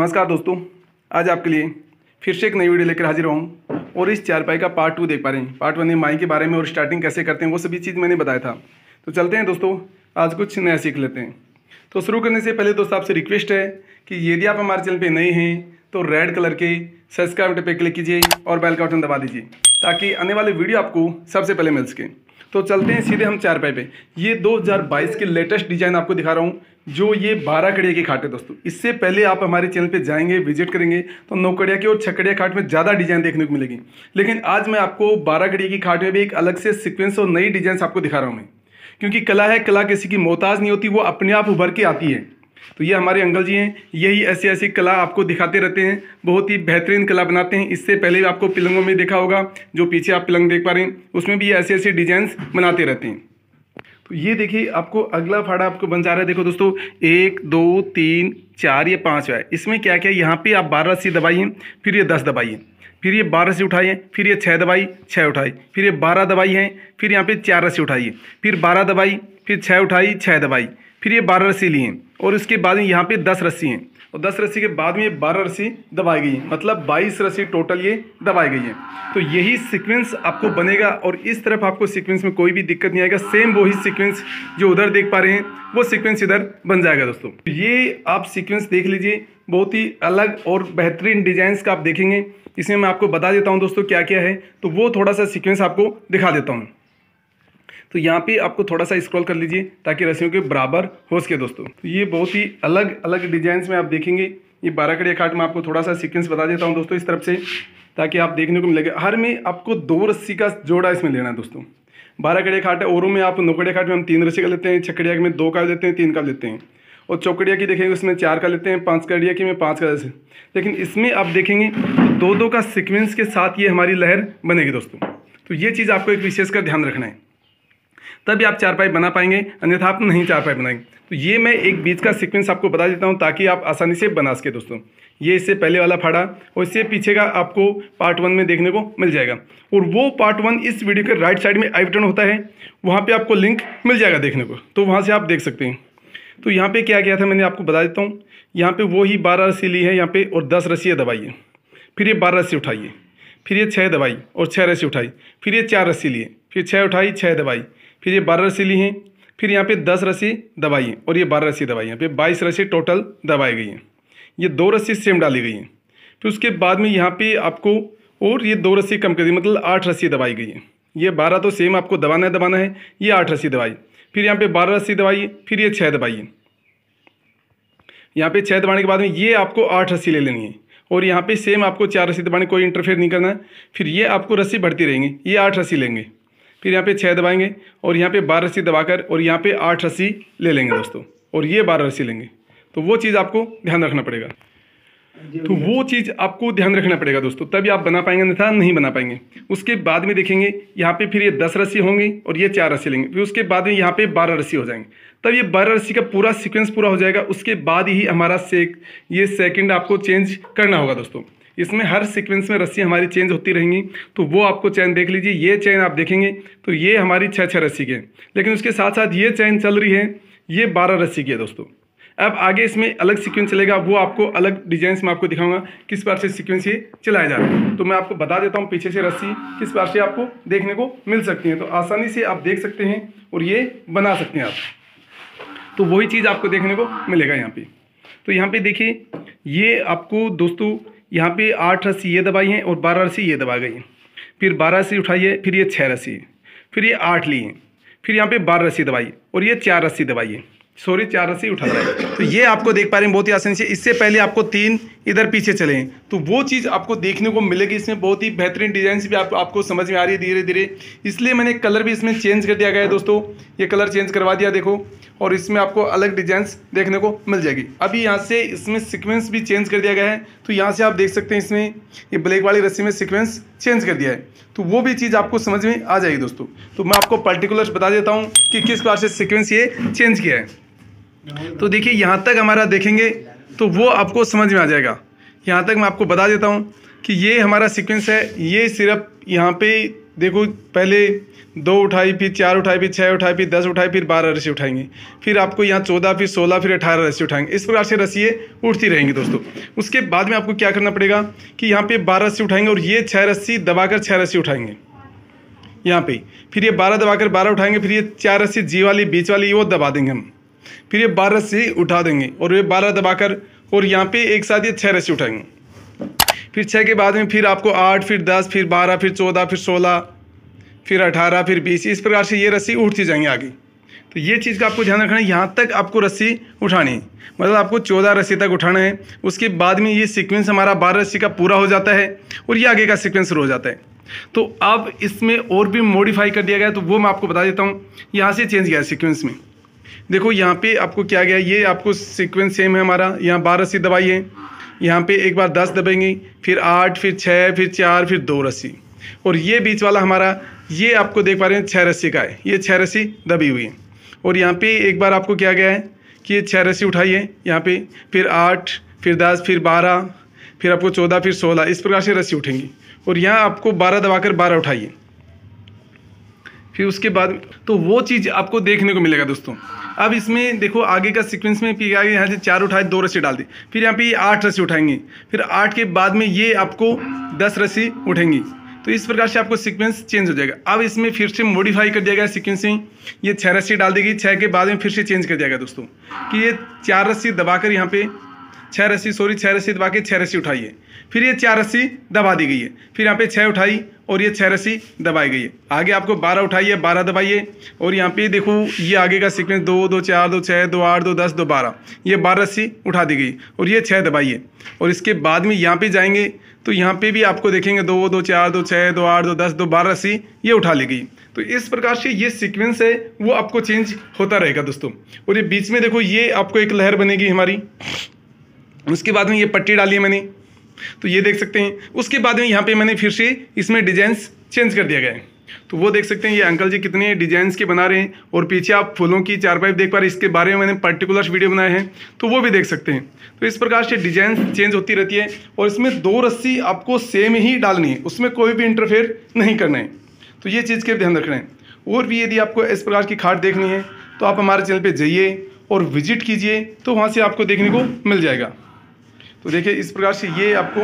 नमस्कार दोस्तों आज आपके लिए फिर से एक नई वीडियो लेकर हाजिर हूँ और इस चारपाई का पार्ट टू देख पा रहे हैं पार्ट वन माई के बारे में और स्टार्टिंग कैसे करते हैं वो सभी चीज़ मैंने बताया था तो चलते हैं दोस्तों आज कुछ नया सीख लेते हैं तो शुरू करने से पहले दोस्तों आपसे रिक्वेस्ट है कि यदि आप हमारे चैनल पर नए हैं तो रेड कलर के सब्सक्राइब पर क्लिक कीजिए और बेल का बटन दबा दीजिए ताकि आने वाले वीडियो आपको सबसे पहले मिल सकें तो चलते हैं सीधे हम चार पाए पे ये 2022 के लेटेस्ट डिज़ाइन आपको दिखा रहा हूँ जो ये बारह कड़िया की खाट है दोस्तों इससे पहले आप हमारे चैनल पे जाएंगे विजिट करेंगे तो नौकड़िया की और छकड़िया खाट में ज़्यादा डिज़ाइन देखने को मिलेगी लेकिन आज मैं आपको बारह कड़िया की खाट में भी एक अलग से सिक्वेंस और नई डिज़ाइन आपको दिखा रहा हूँ मैं क्योंकि कला है कला किसी की मोहताज नहीं होती वो अपने आप उभर के आती है तो ये हमारे अंकल जी हैं यही ऐसी ऐसी कला आपको दिखाते रहते हैं बहुत ही बेहतरीन कला बनाते हैं इससे पहले आपको पिलंगों में देखा होगा जो पीछे आप पिलंग देख पा रहे हैं उसमें भी ये ऐसे ऐसे डिजाइंस बनाते रहते हैं तो ये देखिए आपको अगला फाड़ा आपको बन जा रहा है देखो दोस्तों एक दो तीन चार ये पाँच है इसमें क्या क्या यहाँ पे आप बारह सी दबाइए फिर ये दस दबाइए फिर ये बारह से उठाइए फिर ये छः दवाई छः उठाई फिर ये बारह दवाई है फिर यहाँ पे चार रस्सी उठाइए फिर बारह दवाई फिर छः उठाई छः दवाई फिर ये बारह रस्सी ली हैं और इसके बाद यहाँ पे दस रस्सी हैं और दस रस्सी के बाद में ये बारह रस्सी दबाई गई मतलब बाईस रस्सी टोटल ये दबाई गई है तो यही सीक्वेंस आपको बनेगा और इस तरफ आपको सीक्वेंस में कोई भी दिक्कत नहीं आएगा सेम वही सीक्वेंस जो उधर देख पा रहे हैं वो सीक्वेंस इधर बन जाएगा दोस्तों तो ये आप सीक्वेंस देख लीजिए बहुत ही अलग और बेहतरीन डिजाइंस का आप देखेंगे इसमें मैं आपको बता देता हूँ दोस्तों क्या क्या है तो वो थोड़ा सा सिक्वेंस आपको दिखा देता हूँ तो यहाँ पे आपको थोड़ा सा स्क्रॉल कर लीजिए ताकि रस्सियों के बराबर हो सके दोस्तों तो ये बहुत ही अलग अलग डिजाइन में आप देखेंगे ये बारह कड़िया खाट में आपको थोड़ा सा सिक्वेंस बता देता हूँ दोस्तों इस तरफ से ताकि आप देखने को मिलेगा हर में आपको दो रस्सी का जोड़ा इसमें लेना है दोस्तों बारह कड़िया खाट है औरों में आप नौकड़िया खाट में हम तीन रस्सी का लेते हैं छकड़िया में दो का लेते हैं तीन का लेते हैं और चौकड़िया की देखेंगे उसमें चार का लेते हैं पाँच कड़िया की में पाँच का जैसे लेकिन इसमें आप देखेंगे तो दो दो का सिक्वेंस के साथ ये हमारी लहर बनेगी दोस्तों तो ये चीज़ आपको एक विशेष का ध्यान रखना है तभी आप चारपाई बना पाएंगे अन्यथा आप नहीं चारपाई बनाएंगे तो ये मैं एक बीच का सिक्वेंस आपको बता देता हूँ ताकि आप आसानी से बना सके दोस्तों ये इससे पहले वाला फाड़ा और इससे पीछे का आपको पार्ट वन में देखने को मिल जाएगा और वो पार्ट वन इस वीडियो के राइट साइड में आई बटन होता है वहाँ पे आपको लिंक मिल जाएगा देखने को तो वहाँ से आप देख सकते हैं तो यहाँ पे क्या किया था मैंने आपको बता देता हूँ यहाँ पे वो ही बारह रस्सी ली है यहाँ पे और दस रस्सियाँ दबाइए फिर ये बारह रस्सी उठाइए फिर ये छः दबाई और छः रस्सी उठाई फिर ये चार रस्सी लिए फिर छः उठाई छः दबाई फिर ये बारह रस्सी ली हैं फिर यहाँ पे दस रस्सी दबाई हैं और ये बारह रस्सी दबाई यहाँ पे बाईस रस्सी टोटल दबाई गई हैं ये दो रस्सी सेम डाली गई हैं फिर उसके बाद में यहाँ पे आपको और ये दो रस्सी कम कर दी मतलब आठ रस्सी दबाई गई है ये बारह तो सेम आपको दबाना है दबाना है ये आठ रस्सी दबाई फिर यहाँ पे बारह रस्सी दबाई फिर ये छः दबाइए यहाँ पे छः दबाने के बाद में ये आपको आठ रस्सी ले लेनी है और यहाँ पे सेम आपको चार रस्सी दबाने कोई इंटरफेयर नहीं करना है फिर ये आपको रस्सी बढ़ती रहेंगी ये आठ रस्सी लेंगे फिर यहाँ पे छः दबाएंगे और यहाँ पे बारह रस्सी दबाकर और यहाँ पे आठ रस्सी ले लेंगे दोस्तों और ये बारह रस्सी लेंगे तो वो चीज़ आपको ध्यान रखना पड़ेगा तो वो चीज़ आपको ध्यान रखना पड़ेगा दोस्तों तभी आप बना पाएंगे अन्यथा नहीं बना पाएंगे उसके बाद में देखेंगे यहाँ पे फिर ये दस रस्सी होंगी और ये चार रस्सी लेंगे फिर उसके बाद में यहाँ पे बारह रस्सी हो जाएंगे तब ये बारह रस्सी का पूरा सीक्वेंस पूरा हो जाएगा उसके बाद ही हमारा सेक ये सेकेंड आपको चेंज करना होगा दोस्तों इसमें हर सीक्वेंस में रस्सी हमारी चेंज होती रहेंगी तो वो आपको चैन देख लीजिए ये चैन आप देखेंगे तो ये हमारी छः छः रस्सी के लेकिन उसके साथ साथ ये चैन चल रही है ये बारह रस्सी की है दोस्तों अब आगे इसमें अलग सीक्वेंस चलेगा वो आपको अलग डिजाइन में आपको दिखाऊंगा किस प्रकार से सीक्वेंस ये चलाया जा रहा है तो मैं आपको बता देता हूँ पीछे से रस्सी किस प्रकार से आपको देखने को मिल सकती है तो आसानी से आप देख सकते हैं और ये बना सकते हैं आप तो वही चीज़ आपको देखने को मिलेगा यहाँ पे तो यहाँ पे देखिए ये आपको दोस्तों यहाँ पे आठ रस्सी ये दबाई हैं और बारह रस्सी ये दबा गई फिर बारह रस्सी उठाइए फिर ये छः रस्सी फिर ये आठ लिए फिर यहाँ पे बारह रस्सी दबाई और ये चार रस्सी दबाइए सॉरी चार रस्सी उठा रहा है तो ये आपको देख पा रहे हैं बहुत ही आसानी से इससे पहले आपको तीन इधर पीछे चले तो वो चीज़ आपको देखने को मिलेगी इसमें बहुत ही बेहतरीन डिजाइन भी आप, आपको समझ में आ रही है धीरे धीरे इसलिए मैंने कलर भी इसमें चेंज कर दिया गया है दोस्तों ये कलर चेंज करवा दिया देखो और इसमें आपको अलग डिजाइंस देखने को मिल जाएगी अभी यहाँ से इसमें सिक्वेंस भी चेंज कर दिया गया है तो यहाँ से आप देख सकते हैं इसमें ये ब्लैक वाली रस्सी में सिक्वेंस चेंज कर दिया है तो वो भी चीज़ आपको समझ में आ जाएगी दोस्तों तो मैं आपको पर्टिकुलर्स बता देता हूँ कि किस प्रकार से सिक्वेंस ये चेंज किया है तो देखिए यहाँ तक हमारा देखेंगे तो वो आपको समझ में आ जाएगा यहाँ तक मैं आपको बता देता हूँ कि ये हमारा सीक्वेंस है ये सिर्फ यहाँ पे देखो पहले दो उठाई फिर चार उठाई फिर छः उठाई फिर दस उठाई फिर बारह रस्सी उठाएंगे फिर आपको यहाँ चौदह फिर सोलह फिर अठारह रस्सी उठाएंगे इस प्रकार से रस्सी उठती रहेंगी दोस्तों उसके बाद में आपको क्या करना पड़ेगा कि यहाँ पे बारह रस्सी उठाएंगे और ये छः रस्सी दबाकर छः रस्सी उठाएंगे यहाँ पे फिर ये बारह दबाकर बारह उठाएंगे फिर ये चार रस्सी जी वाली बीच वाली वो दबा देंगे हम फिर ये बारह रस्सी उठा देंगे और ये बारह दबाकर और यहाँ पे एक साथ ये छः रस्सी उठाएंगे फिर छः के बाद में फिर आपको आठ फिर दस फिर बारह फिर चौदह फिर सोलह फिर अठारह फिर बीस इस प्रकार से ये रस्सी उठती जाएंगे आगे तो ये चीज़ का आपको ध्यान रखना है यहाँ तक आपको रस्सी उठानी है मतलब आपको चौदह रस्सी तक उठाना है उसके बाद में ये सीक्वेंस हमारा बारह रस्सी का पूरा हो जाता है और ये आगे का सीक्वेंस शुरू हो जाता है तो अब इसमें और भी मॉडिफाई कर दिया गया तो वो मैं आपको बता देता हूँ यहाँ से चेंज गया सीक्वेंस में देखो यहाँ पे आपको क्या गया ये आपको सीक्वेंस सेम है हमारा यहाँ बारह रस्सी है यहाँ पे एक बार दस दबेंगे फिर आठ फिर छः फिर चार फिर दो रस्सी और ये बीच वाला हमारा ये आपको देख पा रहे हैं छः रस्सी का है ये छः रस्सी दबी हुई है और यहाँ पे एक बार आपको क्या गया है कि ये छः रस्सी उठाइए यहाँ पे फिर आठ फिर दस फिर बारह फिर आपको चौदह फिर सोलह इस प्रकार से रस्सी उठेंगी और यहाँ आपको बारह दबाकर बारह उठाइए फिर उसके बाद तो वो चीज़ आपको देखने को मिलेगा दोस्तों अब इसमें देखो आगे का सीक्वेंस में फिर आगे यहाँ से चार उठाए दो रस्सी डाल दी फिर यहाँ पे ये आठ रस्सी उठाएंगे फिर आठ के बाद में ये आपको दस रस्सी उठेंगी तो इस प्रकार से आपको सीक्वेंस चेंज हो जाएगा अब इसमें फिर से मॉडिफाई कर दिया गया सिक्वेंसिंग ये छः रस्सी डाल देगी छः के बाद में फिर से चेंज कर दिया गया दोस्तों कि ये चार रस्सी दबा कर यहाँ छः रस्सी सॉरी छः रस्सी दबा के छः रस्सी उठाई है फिर ये चार रस्सी दबा दी गई है फिर यहाँ पे छः उठाई और ये छः रस्सी दबाई गई है आगे आपको बारह उठाइए बारह दबाइए और यहाँ पे देखो ये आगे का सीक्वेंस दो दो चार दो छः दो आठ दो दस दो बारह ये बारह रस्सी उठा दी गई और ये छः दबाइए और इसके बाद में यहाँ पे जाएंगे तो यहाँ पे भी आपको देखेंगे दो दो चार दो छः दो आठ दो दस दो बारह रस्सी ये उठा ली गई तो इस प्रकार से ये सिक्वेंस है वो आपको चेंज होता रहेगा दोस्तों और ये बीच में देखो ये आपको एक लहर बनेगी हमारी उसके बाद में ये पट्टी डाली है मैंने तो ये देख सकते हैं उसके बाद में यहाँ पे मैंने फिर से इसमें डिजाइंस चेंज कर दिया गया है तो वो देख सकते हैं ये अंकल जी कितने डिजाइन के बना रहे हैं और पीछे आप फूलों की चार पाइप देख पा रहे हैं इसके बारे में मैंने पर्टिकुलर वीडियो बनाए हैं तो वो भी देख सकते हैं तो इस प्रकार से डिजाइन चेंज होती रहती है और इसमें दो रस्सी आपको सेम ही डालनी है उसमें कोई भी इंटरफेयर नहीं करना है तो ये चीज़ के ध्यान रखना है और भी यदि आपको इस प्रकार की खाट देखनी है तो आप हमारे चैनल पर जाइए और विजिट कीजिए तो वहाँ से आपको देखने को मिल जाएगा तो देखिए इस प्रकार से ये आपको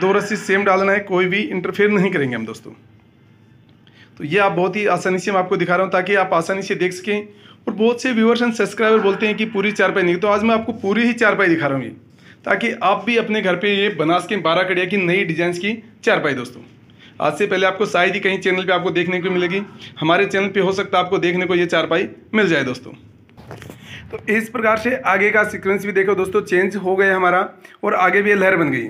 दो रस्सी सेम डालना है कोई भी इंटरफेयर नहीं करेंगे हम दोस्तों तो ये आप बहुत ही आसानी से मैं आपको दिखा रहा हूँ ताकि आप आसानी से देख सकें और बहुत से व्यूवर्स एंड सब्सक्राइबर बोलते हैं कि पूरी चारपाई नहीं तो आज मैं आपको पूरी ही चारपाई दिखा रहा हूँ ये ताकि आप भी अपने घर पे ये बना सकें बारह कड़िया की नई डिजाइन की चारपाई दोस्तों आज से पहले आपको शायद ही कहीं चैनल पे आपको देखने को मिलेगी हमारे चैनल पे हो सकता है आपको देखने को ये चारपाई मिल जाए दोस्तों तो इस प्रकार से आगे का सिक्वेंस भी देखो दोस्तों चेंज हो गया हमारा और आगे भी ये लहर बन गई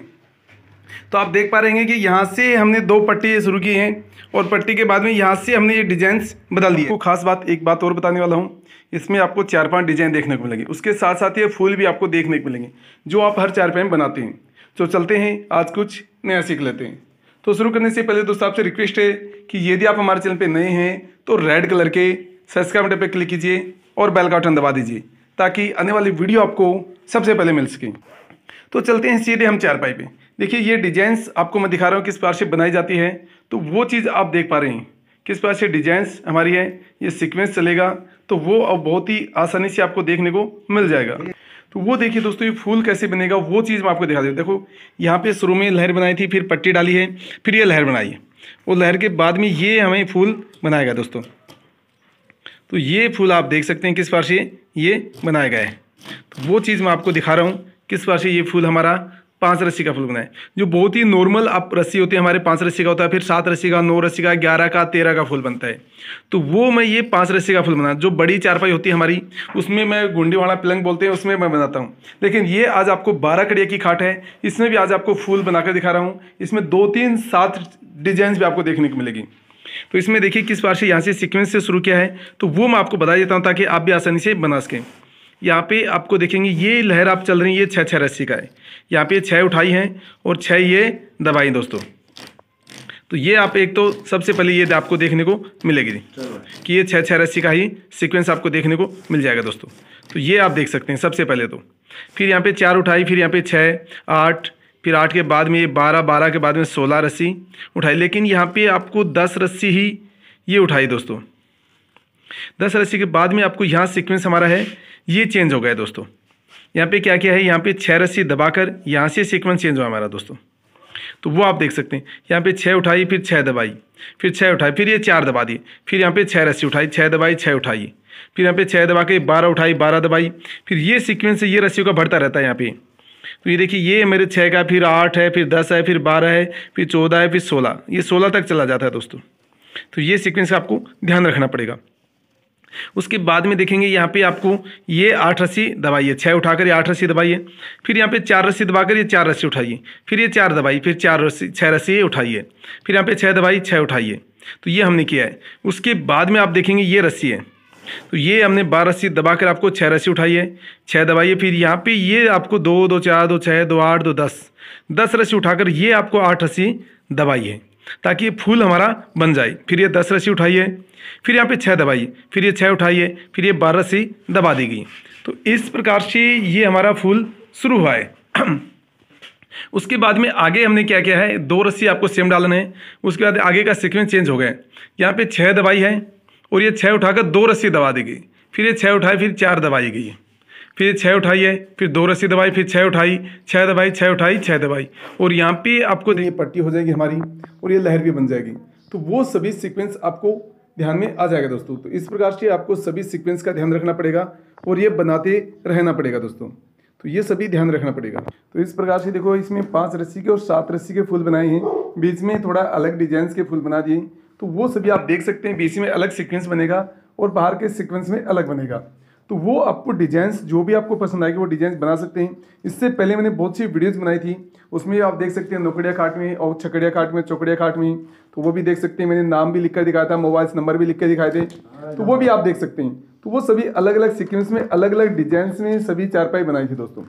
तो आप देख पा रहे हैं कि यहाँ से हमने दो पट्टी शुरू की हैं और पट्टी के बाद में यहाँ से हमने ये डिजाइंस बदल दिए खास बात एक बात और बताने वाला हूँ इसमें आपको चार पांच डिजाइन देखने को मिलेंगे उसके साथ साथ ये फूल भी आपको देखने को मिलेंगे जो आप हर चार पाँच बनाते हैं तो चलते हैं आज कुछ नया सीख लेते हैं तो शुरू करने से पहले दोस्तों आपसे रिक्वेस्ट है कि यदि आप हमारे चैनल पर नए हैं तो रेड कलर के सब्सक्राइब बटन पर क्लिक कीजिए और बेल का बटन दबा दीजिए ताकि आने वाली वीडियो आपको सबसे पहले मिल सके तो चलते हैं सीधे हम चारपाई पे देखिए ये डिजाइंस आपको मैं दिखा रहा हूँ किस प्रकार से बनाई जाती है तो वो चीज़ आप देख पा रहे हैं किस प्रकार से डिजाइंस हमारी है ये सीक्वेंस चलेगा तो वो अब बहुत ही आसानी से आपको देखने को मिल जाएगा तो वो देखिए दोस्तों ये फूल कैसे बनेगा वो चीज़ मैं आपको दिखा देता देखो यहाँ पे शुरू में लहर बनाई थी फिर पट्टी डाली है फिर ये लहर बनाई है वो लहर के बाद में ये हमें फूल बनाएगा दोस्तों तो ये फूल आप देख सकते हैं किस प्रकार से ये बनाया गया है तो वो चीज़ मैं आपको दिखा रहा हूँ किस प्रकार से ये फूल हमारा पाँच रस्सी का फूल बनाए जो बहुत ही नॉर्मल आप रस्सी होती है हमारे पाँच रस्सी का होता है फिर सात रस्सी का नौ रस्सी का ग्यारह का तेरह का फूल बनता है तो वो मैं ये पाँच रस्सी का फूल बना जो बड़ी चारपाई होती है हमारी उसमें मैं गुंडी वाला पलंग बोलते हैं उसमें मैं बनाता हूँ लेकिन ये आज आपको बारह कड़िया की खाट है इसमें भी आज आपको फूल बनाकर दिखा रहा हूँ इसमें दो तीन सात डिजाइन भी आपको देखने को मिलेगी तो इसमें देखिए किस बार से यहाँ से सिक्वेंस से शुरू किया है तो वो मैं आपको बता देता हूँ ताकि आप भी आसानी से बना सकें यहाँ पे आपको देखेंगे ये लहर आप चल रही है ये छः छः रस्सी का है यहाँ पे छः उठाई हैं और छः ये दबाई दोस्तों तो ये आप एक तो सबसे पहले ये आपको देखने को मिलेगी कि ये छः छः रस्सी का ही सिक्वेंस आपको देखने को मिल जाएगा दोस्तों तो ये आप देख सकते हैं सबसे पहले तो फिर यहाँ पे चार उठाई फिर यहाँ पे छः आठ फिर आठ के बाद में ये बारह बारह के बाद में सोलह रस्सी उठाई लेकिन यहाँ पे आपको दस रस्सी ही ये उठाई दोस्तों दस रस्सी के बाद में आपको यहाँ सीक्वेंस हमारा है ये चेंज हो गया दोस्तों यहाँ पे क्या क्या है यहाँ पे छः रस्सी दबाकर यहाँ से सीक्वेंस चेंज हुआ हमारा दोस्तों तो वो आप देख सकते हैं यहाँ पे छः उठाई फिर छः दबाई फिर छः उठाई फिर ये चार दबा दिए फिर यहाँ पे छः रस्सी उठाई छः दबाई छः उठाई फिर यहाँ पे छः दबा के बारह उठाई बारह दबाई फिर ये सीक्वेंस ये रस्सी का बढ़ता रहता है यहाँ पे तो ये देखिए ये मेरे छः का फिर आठ है फिर दस है फिर बारह है फिर चौदह है फिर सोलह ये सोलह तक चला जाता है दोस्तों तो ये सिक्वेंस आपको ध्यान रखना पड़ेगा उसके बाद में देखेंगे यहाँ पे आपको ये आठ रस्सी दबाइए छः उठाकर ये आठ रस्सी दबाइए फिर यहाँ पे चार रस्सी दबाकर ये चार रस्सी उठाइए फिर ये चार दबाई फिर चार रस्सी छः रस्सी उठाइए फिर यहाँ पे छः दबाई छः उठाइए तो ये हमने किया है उसके बाद में आप देखेंगे ये रस्सी है तो ये हमने बारह रस्सी दबा कर आपको छः रस्सी उठाई है छः दबाइए फिर यहाँ पे ये आपको दो दो चार दो छः दो आठ दो दस दस रस्सी उठाकर ये आपको आठ रस्सी दबाइए ताकि ये फूल हमारा बन जाए फिर ये दस रस्सी उठाइए फिर यहाँ पे छः दबाइए फिर ये छः उठाइए फिर ये बारह रस्सी दबा दी गई तो इस प्रकार से ये हमारा फूल शुरू हुआ है उसके बाद में आगे हमने क्या किया है दो रस्सी आपको सेम डालना है उसके बाद आगे का सिक्वेंस चेंज हो गया यहाँ पे छः दवाई है और ये छः उठाकर दो रस्सी दबा दी गई फिर ये छः उठाई फिर चार दबाई गई फिर ये छः उठाई है फिर दो रस्सी दबाई फिर छः उठाई छः दबाई छः उठाई छः दबाई और यहाँ पे आपको ये पट्टी हो जाएगी हमारी और ये लहर भी बन जाएगी तो वो सभी सिक्वेंस आपको ध्यान में आ जाएगा दोस्तों तो इस प्रकार से आपको सभी सिक्वेंस का ध्यान रखना पड़ेगा और ये बनाते रहना पड़ेगा दोस्तों तो ये सभी ध्यान रखना पड़ेगा तो इस प्रकार से देखो इसमें पांच रस्सी के और सात रस्सी के फूल बनाए हैं बीच में थोड़ा अलग डिजाइन के फूल बना दिए तो वो सभी आप देख सकते हैं बीसी में अलग सीक्वेंस बनेगा और बाहर के सीक्वेंस में अलग बनेगा तो वो आपको डिजाइंस जो भी आपको पसंद आएगी वो डिजाइंस बना सकते हैं इससे पहले मैंने बहुत सी वीडियोज़ बनाई थी उसमें आप देख सकते हैं नौकड़िया खाट में और छकड़िया खाट में चौकड़िया खाट में तो वो भी देख सकते हैं मैंने नाम भी लिख कर दिखाया था मोबाइल नंबर भी लिख कर दिखाए थे तो वो भी आप देख सकते हैं तो वो सभी अलग अलग सिक्वेंस में अलग अलग डिजाइंस में सभी चारपाई बनाई थी दोस्तों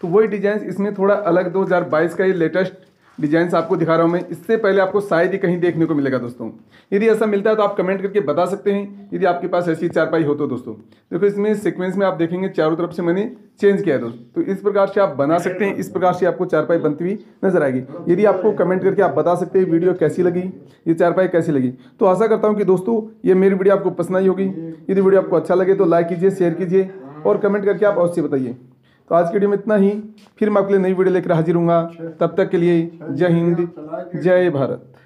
तो वही डिजाइन इसमें थोड़ा अलग 2022 का ये लेटेस्ट डिजाइन आपको दिखा रहा हूँ मैं इससे पहले आपको शायद ही कहीं देखने को मिलेगा दोस्तों यदि ऐसा मिलता है तो आप कमेंट करके बता सकते हैं यदि आपके पास ऐसी चारपाई हो तो दोस्तों देखो इसमें सिक्वेंस में आप देखेंगे चारों तरफ से मैंने चेंज किया है दोस्तों तो इस प्रकार से आप बना सकते हैं इस प्रकार से आपको चारपाई बनती हुई नजर आएगी यदि आपको कमेंट करके आप बता सकते हैं वीडियो कैसी लगी ये चारपाई कैसी लगी तो आशा करता हूँ कि दोस्तों ये मेरी वीडियो आपको पसंद आई होगी यदि वीडियो आपको अच्छा लगे तो लाइक कीजिए शेयर कीजिए और कमेंट करके आप अवश्य बताइए तो आज की वीडियो में इतना ही फिर मैं अपने नई वीडियो लेकर हाजिर हूँ अच्छा। तब तक के लिए अच्छा, जय हिंद जय भारत